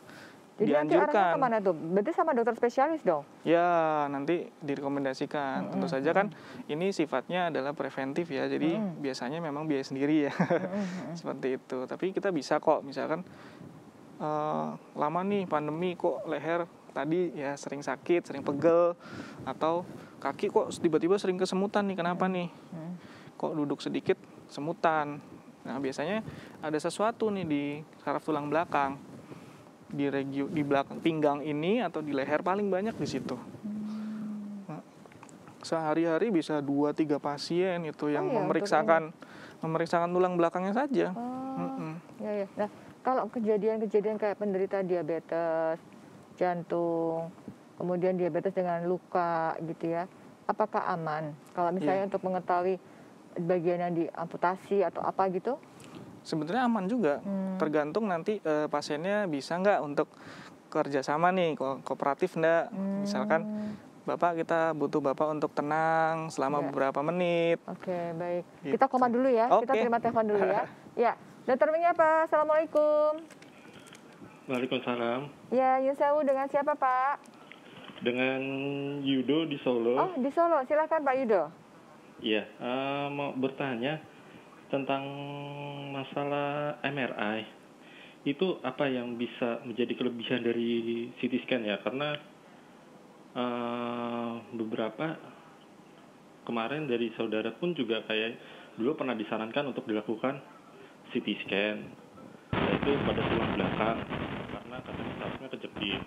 jadi dianjurkan. nanti arahnya kemana tuh? Berarti sama dokter spesialis dong? Ya, nanti direkomendasikan. Hmm. Tentu saja kan ini sifatnya adalah preventif ya, jadi hmm. biasanya memang biaya sendiri ya, hmm. seperti itu. Tapi kita bisa kok, misalkan uh, lama nih pandemi kok leher tadi ya sering sakit, sering pegel, atau kaki kok tiba-tiba sering kesemutan nih, kenapa nih? Kok duduk sedikit semutan? Nah biasanya ada sesuatu nih di saraf tulang belakang di regio di belakang pinggang ini atau di leher paling banyak di situ. Hmm. sehari-hari bisa 2 tiga pasien itu yang oh, iya, memeriksakan memeriksakan tulang belakangnya saja. Oh, mm -mm. Iya, iya. Nah, kalau kejadian-kejadian kayak penderita diabetes, jantung, kemudian diabetes dengan luka gitu ya, apakah aman? Kalau misalnya yeah. untuk mengetahui bagian yang diamputasi atau apa gitu? sebetulnya aman juga. Hmm. Tergantung nanti e, pasiennya bisa nggak untuk kerjasama nih, ko kooperatif nggak. Hmm. Misalkan Bapak kita butuh Bapak untuk tenang selama ya. beberapa menit. Oke, baik. Gitu. Kita koma dulu ya. Okay. Kita terima telepon dulu ya. ya. dan terminnya apa? Assalamualaikum. Waalaikumsalam. Ya, Yusawu dengan siapa Pak? Dengan Yudo di Solo. Oh, di Solo. Silakan Pak Yudo. Iya, uh, mau bertanya tentang masalah MRI itu apa yang bisa menjadi kelebihan dari CT scan ya karena uh, beberapa kemarin dari saudara pun juga kayak dulu pernah disarankan untuk dilakukan CT scan yaitu pada tulang belakang karena katanya seharusnya kejepit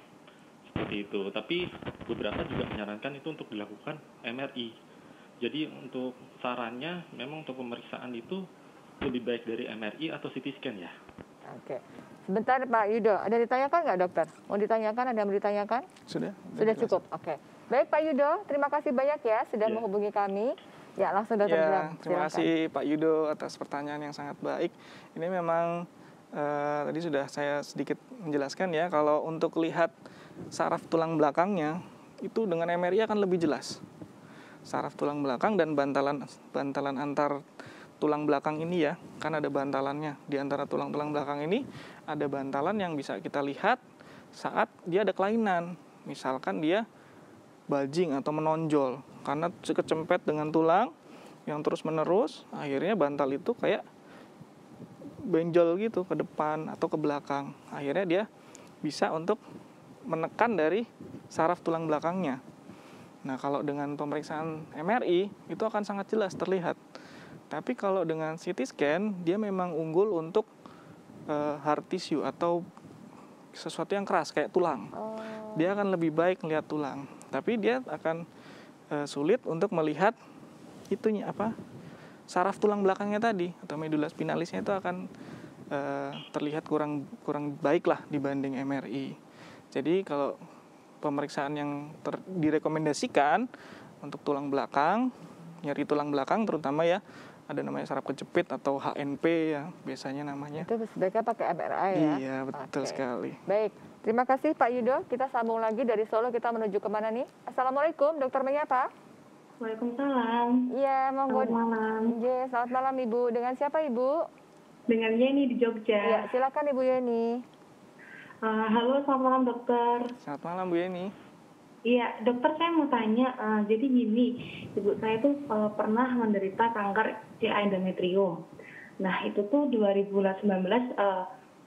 seperti itu tapi beberapa juga menyarankan itu untuk dilakukan MRI jadi untuk sarannya memang untuk pemeriksaan itu lebih baik dari MRI atau CT scan ya. Oke. Sebentar Pak Yudo, ada ditanyakan nggak dokter? Mau ditanyakan, ada yang mau ditanyakan? Sudah. Sudah cukup, jelas. oke. Baik Pak Yudo, terima kasih banyak ya sudah yeah. menghubungi kami. Ya langsung dokter ya, bilang. Terima kasih Pak Yudo atas pertanyaan yang sangat baik. Ini memang uh, tadi sudah saya sedikit menjelaskan ya, kalau untuk lihat saraf tulang belakangnya, itu dengan MRI akan lebih jelas saraf tulang belakang dan bantalan bantalan antar tulang belakang ini ya, kan ada bantalannya. Di antara tulang-tulang belakang ini ada bantalan yang bisa kita lihat saat dia ada kelainan. Misalkan dia bulging atau menonjol karena kecempet dengan tulang yang terus-menerus, akhirnya bantal itu kayak benjol gitu ke depan atau ke belakang. Akhirnya dia bisa untuk menekan dari saraf tulang belakangnya. Nah, kalau dengan pemeriksaan MRI itu akan sangat jelas terlihat. Tapi kalau dengan CT scan dia memang unggul untuk uh, hard tissue atau sesuatu yang keras kayak tulang. Oh. Dia akan lebih baik melihat tulang. Tapi dia akan uh, sulit untuk melihat itunya apa? saraf tulang belakangnya tadi atau medula spinalisnya itu akan uh, terlihat kurang kurang baik lah dibanding MRI. Jadi kalau pemeriksaan yang ter, direkomendasikan untuk tulang belakang, nyari tulang belakang terutama ya ada namanya saraf kejepit atau HNP ya biasanya namanya. Itu sebaiknya pakai MRI ya. Iya betul okay. sekali. Baik, terima kasih Pak Yudo. Kita sambung lagi dari Solo kita menuju ke mana nih? Assalamualaikum, Dokter Menyapa. Waalaikumsalam. Iya, monggo. Selamat malam. Iya, selamat malam Ibu. Dengan siapa Ibu? Dengan Yeni di Jogja. Ya, silakan Ibu Yeni. Eh, halo, selamat malam dokter. Selamat malam Bu Yeni. Iya, dokter saya mau tanya, uh, jadi gini, ibu saya tuh uh, pernah menderita kanker CA endometrium. Nah, itu tuh 2019 uh,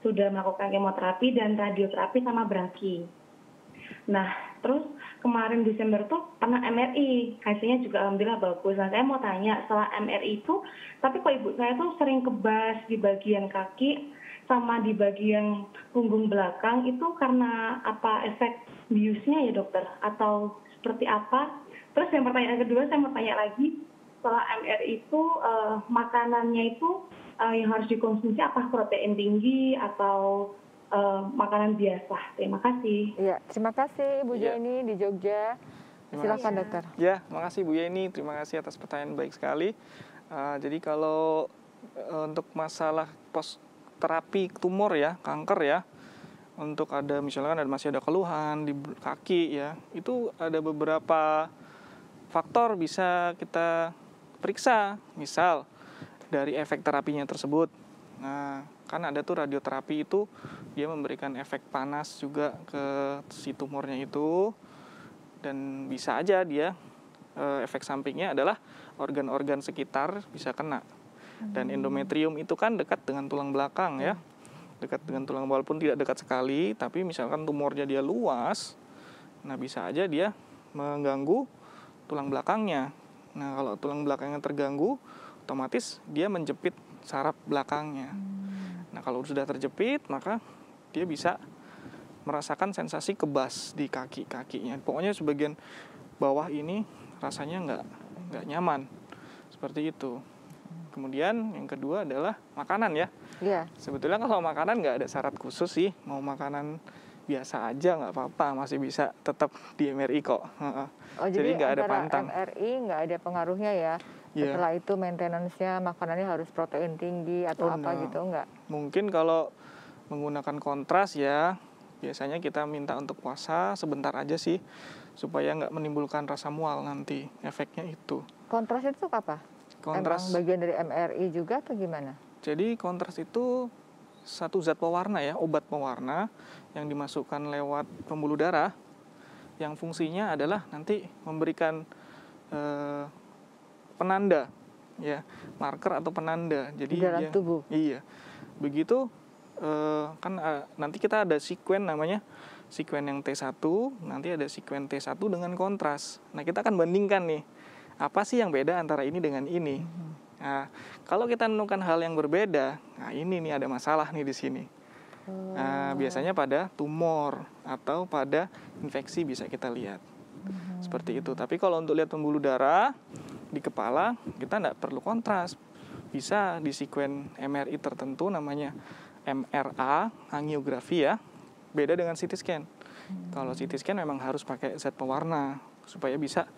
sudah melakukan kemoterapi dan radioterapi sama braki. Nah, terus kemarin Desember tuh pernah MRI, hasilnya juga alhamdulillah bagus. Nah, saya mau tanya, setelah MRI itu, tapi kok ibu saya tuh sering kebas di bagian kaki, sama di bagian punggung belakang itu karena apa efek biusnya ya dokter atau seperti apa? Terus yang pertanyaan kedua saya mau tanya lagi setelah MR itu uh, makanannya itu uh, yang harus dikonsumsi apa protein tinggi atau uh, makanan biasa? Terima kasih. ya terima kasih Bu ya. Jenny di Jogja. Silakan ya. dokter. Ya, kasih Bu Yeni. Terima kasih atas pertanyaan baik sekali. Uh, jadi kalau untuk masalah post terapi tumor ya, kanker ya. Untuk ada misalkan ada masih ada keluhan di kaki ya, itu ada beberapa faktor bisa kita periksa. Misal dari efek terapinya tersebut. Nah, kan ada tuh radioterapi itu dia memberikan efek panas juga ke si tumornya itu dan bisa aja dia eh, efek sampingnya adalah organ-organ sekitar bisa kena dan endometrium itu kan dekat dengan tulang belakang ya. Dekat dengan tulang walaupun tidak dekat sekali, tapi misalkan tumornya dia luas, nah bisa aja dia mengganggu tulang belakangnya. Nah, kalau tulang belakangnya terganggu, otomatis dia menjepit saraf belakangnya. Hmm. Nah, kalau sudah terjepit, maka dia bisa merasakan sensasi kebas di kaki-kakinya. Pokoknya sebagian bawah ini rasanya nggak nggak nyaman seperti itu. Kemudian yang kedua adalah makanan ya. Iya. Sebetulnya kan kalau makanan nggak ada syarat khusus sih, mau makanan biasa aja nggak apa-apa, masih bisa tetap di MRI kok. Oh, jadi nggak ada pantang. MRI nggak ada pengaruhnya ya. Yeah. Setelah itu maintenance-nya makanannya harus protein tinggi atau oh, apa no. Nah. gitu nggak? Mungkin kalau menggunakan kontras ya, biasanya kita minta untuk puasa sebentar aja sih supaya nggak menimbulkan rasa mual nanti efeknya itu. Kontras itu apa? kontras Emang bagian dari MRI juga atau gimana jadi kontras itu satu zat pewarna ya obat pewarna yang dimasukkan lewat pembuluh darah yang fungsinya adalah nanti memberikan eh, penanda ya marker atau penanda jadi di dalam ya, tubuh iya begitu eh, kan eh, nanti kita ada sekuen namanya sekuen yang T1 nanti ada sekuen T1 dengan kontras nah kita akan bandingkan nih apa sih yang beda antara ini dengan ini? Mm-hmm. Nah, kalau kita menemukan hal yang berbeda, nah ini nih ada masalah nih di sini. Nah, oh. biasanya pada tumor atau pada infeksi bisa kita lihat mm-hmm. seperti itu. Tapi kalau untuk lihat pembuluh darah di kepala, kita tidak perlu kontras. Bisa di sekuen MRI tertentu namanya MRA, angiografi ya. Beda dengan CT scan. Mm-hmm. Kalau CT scan memang harus pakai zat pewarna supaya bisa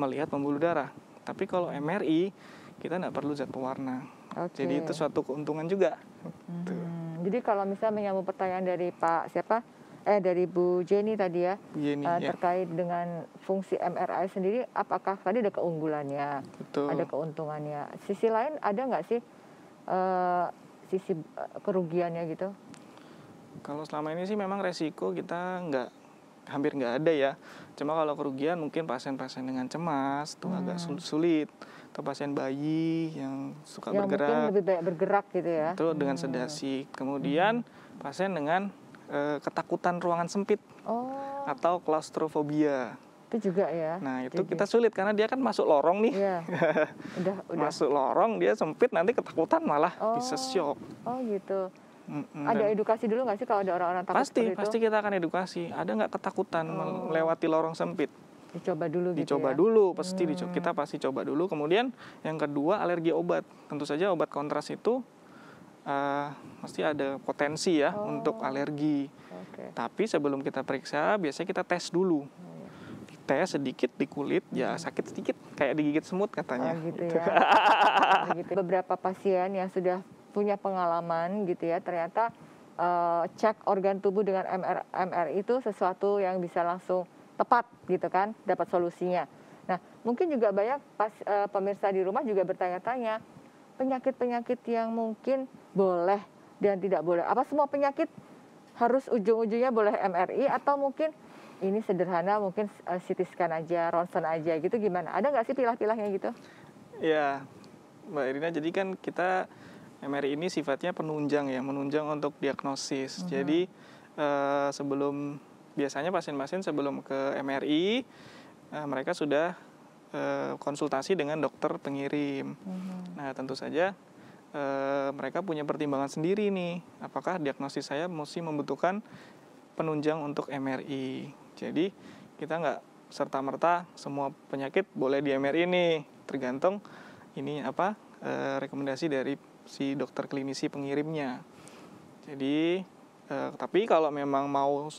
melihat pembuluh darah. Tapi kalau MRI kita nggak perlu zat pewarna. Okay. Jadi itu suatu keuntungan juga. Gitu. Hmm. Jadi kalau misalnya menyambung pertanyaan dari Pak siapa? Eh dari Bu Jenny tadi ya Jenny, uh, ya. terkait dengan fungsi MRI sendiri, apakah tadi ada keunggulannya, Betul. ada keuntungannya? Sisi lain ada nggak sih uh, sisi eh, kerugiannya gitu? Kalau selama ini sih memang resiko kita nggak hampir nggak ada ya cuma kalau kerugian mungkin pasien-pasien dengan cemas itu hmm. agak sulit atau pasien bayi yang suka yang bergerak mungkin lebih banyak bergerak gitu ya itu dengan hmm. sedasi kemudian hmm. pasien dengan e, ketakutan ruangan sempit oh. atau klaustrofobia itu juga ya nah itu Jadi. kita sulit karena dia kan masuk lorong nih ya. udah, udah. masuk lorong dia sempit nanti ketakutan malah oh. bisa shock oh gitu mm Ada edukasi dulu nggak sih kalau ada orang-orang takut Pasti, itu? pasti kita akan edukasi. Ada nggak ketakutan oh. melewati lorong sempit? Dicoba dulu gitu Dicoba ya? dulu, pasti hmm. dicoba. Kita pasti coba dulu. Kemudian yang kedua alergi obat. Tentu saja obat kontras itu uh, ada potensi ya oh. untuk alergi. Okay. Tapi sebelum kita periksa, biasanya kita tes dulu. Oh, iya. Tes sedikit di kulit, ya hmm. ya sakit sedikit, kayak digigit semut katanya. Oh, gitu, gitu. ya. Gitu. Beberapa pasien yang sudah punya pengalaman gitu ya ternyata uh, cek organ tubuh dengan MR MR itu sesuatu yang bisa langsung tepat gitu kan dapat solusinya. Nah mungkin juga banyak pas uh, pemirsa di rumah juga bertanya-tanya penyakit-penyakit yang mungkin boleh dan tidak boleh. Apa semua penyakit harus ujung-ujungnya boleh MRI atau mungkin ini sederhana mungkin uh, eh, CT scan aja, ronsen aja gitu gimana? Ada nggak sih pilah-pilahnya gitu? Ya, Mbak Irina, jadi kan kita MRI ini sifatnya penunjang ya, menunjang untuk diagnosis. Mm -hmm. Jadi uh, sebelum biasanya pasien-pasien sebelum ke MRI uh, eh, mereka sudah uh, konsultasi dengan dokter pengirim. Mm -hmm. Nah tentu saja uh, mereka punya pertimbangan sendiri nih, apakah diagnosis saya mesti membutuhkan penunjang untuk MRI. Jadi kita nggak serta merta semua penyakit boleh di MRI ini, tergantung ini apa e, rekomendasi dari si dokter klinisi pengirimnya. Jadi eh, tapi kalau memang mau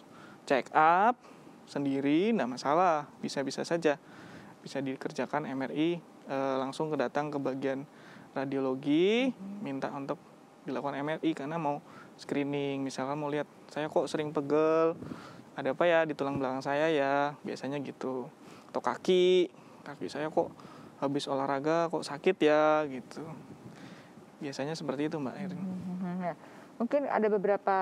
check up sendiri tidak masalah, bisa-bisa saja bisa dikerjakan MRI eh, langsung kedatang ke bagian radiologi, mm-hmm. minta untuk dilakukan MRI karena mau screening, misalkan mau lihat saya kok sering pegel, ada apa ya di tulang belakang saya ya, biasanya gitu. Atau kaki, kaki saya kok habis olahraga kok sakit ya gitu biasanya seperti itu Mbak Erin. Mm-hmm. Ya. Mungkin ada beberapa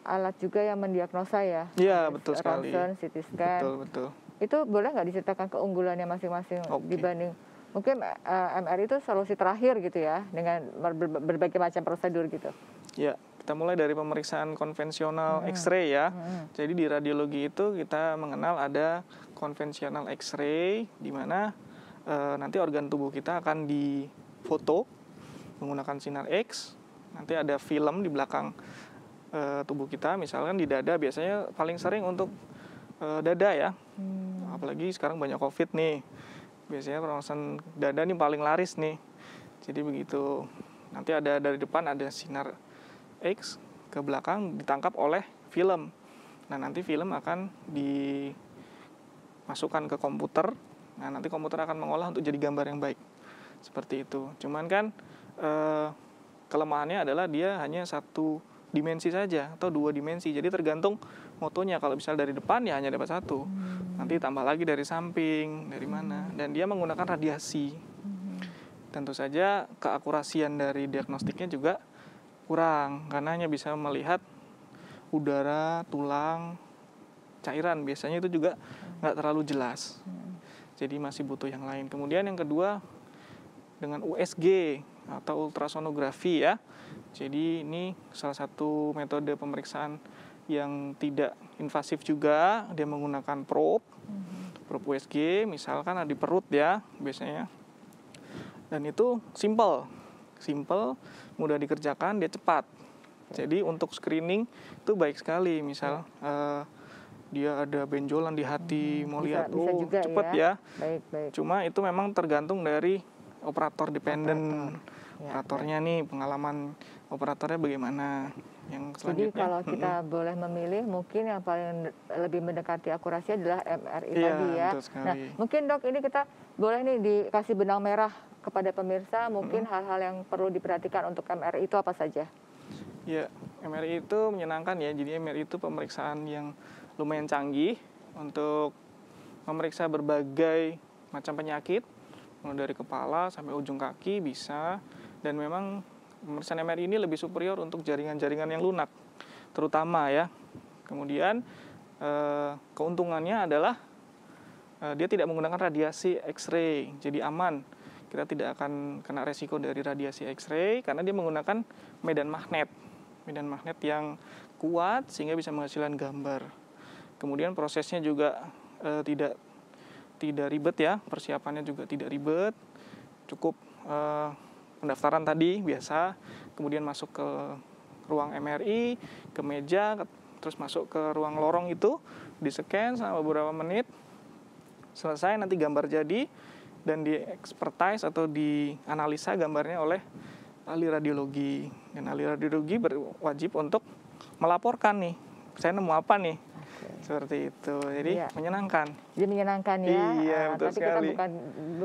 alat juga yang mendiagnosa ya. Iya betul sekali. CT scan. Betul betul. Itu boleh nggak diceritakan keunggulannya masing-masing okay. dibanding mungkin uh, eh, MR itu solusi terakhir gitu ya dengan berbagai macam prosedur gitu. Iya, kita mulai dari pemeriksaan konvensional hmm. X-ray ya. Hmm. Jadi di radiologi itu kita mengenal ada konvensional X-ray di mana e, nanti organ tubuh kita akan difoto menggunakan sinar X nanti ada film di belakang e, tubuh kita misalkan di dada biasanya paling sering untuk e, dada ya hmm. apalagi sekarang banyak covid nih biasanya perawasan dada nih paling laris nih jadi begitu nanti ada dari depan ada sinar X ke belakang ditangkap oleh film nah nanti film akan dimasukkan ke komputer nah nanti komputer akan mengolah untuk jadi gambar yang baik seperti itu cuman kan Eh, kelemahannya adalah dia hanya satu dimensi saja atau dua dimensi. Jadi tergantung motonya. Kalau misalnya dari depan ya hanya dapat satu. Hmm. Nanti tambah lagi dari samping, dari mana. Dan dia menggunakan radiasi. Hmm. Tentu saja keakurasian dari diagnostiknya juga kurang karena hanya bisa melihat udara, tulang, cairan. Biasanya itu juga nggak terlalu jelas. Hmm. Jadi masih butuh yang lain. Kemudian yang kedua dengan USG atau ultrasonografi ya. Jadi ini salah satu metode pemeriksaan yang tidak invasif juga, dia menggunakan probe. Probe USG misalkan ada di perut ya biasanya. Dan itu simple. Simple, mudah dikerjakan, dia cepat. Jadi untuk screening itu baik sekali, misal ya. uh, dia ada benjolan di hati, hmm, mau lihat bisa oh cepat ya. ya. Baik, baik. Cuma itu memang tergantung dari operator dependent Operator Ya, operatornya nih pengalaman operatornya bagaimana yang selanjutnya. Jadi kalau kita boleh memilih, mungkin yang paling lebih mendekati akurasi adalah MRI iya, tadi ya. Nah, mungkin dok ini kita boleh nih dikasih benang merah kepada pemirsa, mungkin hal-hal -hmm. yang perlu diperhatikan untuk MRI itu apa saja? Ya, MRI itu menyenangkan ya. Jadi MRI itu pemeriksaan yang lumayan canggih untuk memeriksa berbagai macam penyakit, mulai dari kepala sampai ujung kaki bisa. Dan memang Mersenne MRI ini lebih superior untuk jaringan-jaringan yang lunak, terutama ya. Kemudian eh, keuntungannya adalah eh, dia tidak menggunakan radiasi X-ray, jadi aman. Kita tidak akan kena resiko dari radiasi X-ray karena dia menggunakan medan magnet, medan magnet yang kuat sehingga bisa menghasilkan gambar. Kemudian prosesnya juga eh, tidak tidak ribet ya, persiapannya juga tidak ribet, cukup eh, pendaftaran tadi biasa, kemudian masuk ke ruang MRI, ke meja, terus masuk ke ruang lorong itu, di scan selama beberapa menit, selesai nanti gambar jadi dan di expertise atau dianalisa gambarnya oleh ahli radiologi dan ahli radiologi berwajib untuk melaporkan nih saya nemu apa nih seperti itu. Jadi iya. menyenangkan. Jadi menyenangkan ya. Iya, ah, betul tapi sekali. kita bukan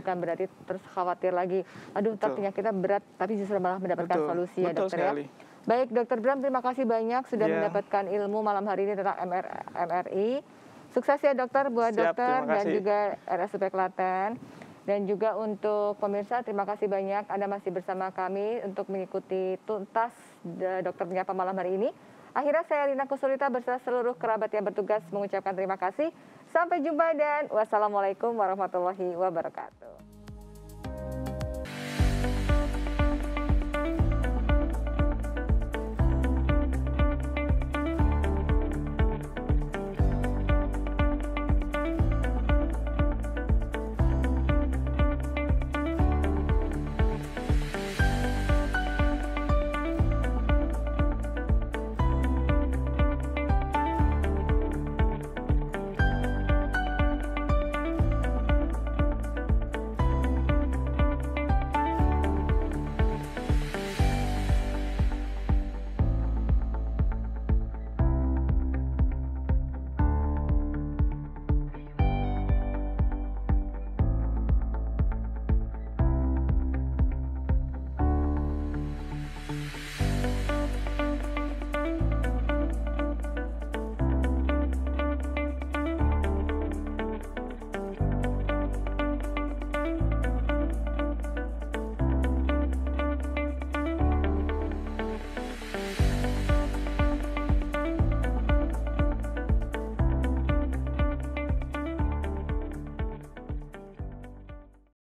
bukan berarti terus khawatir lagi. Aduh, tapi kita berat, tapi justru malah mendapatkan betul. solusi ya, betul ya dokter sekali. ya. Baik, Dokter Bram, terima kasih banyak sudah yeah. mendapatkan ilmu malam hari ini tentang MR, MRI. Sukses ya dokter buat Siap, dokter dan juga RSUP Klaten. Dan juga untuk pemirsa, terima kasih banyak Anda masih bersama kami untuk mengikuti tuntas eh, dokter penyapa malam hari ini. Akhirnya saya Lina Kusulita bersama seluruh kerabat yang bertugas mengucapkan terima kasih. Sampai jumpa dan wassalamualaikum warahmatullahi wabarakatuh.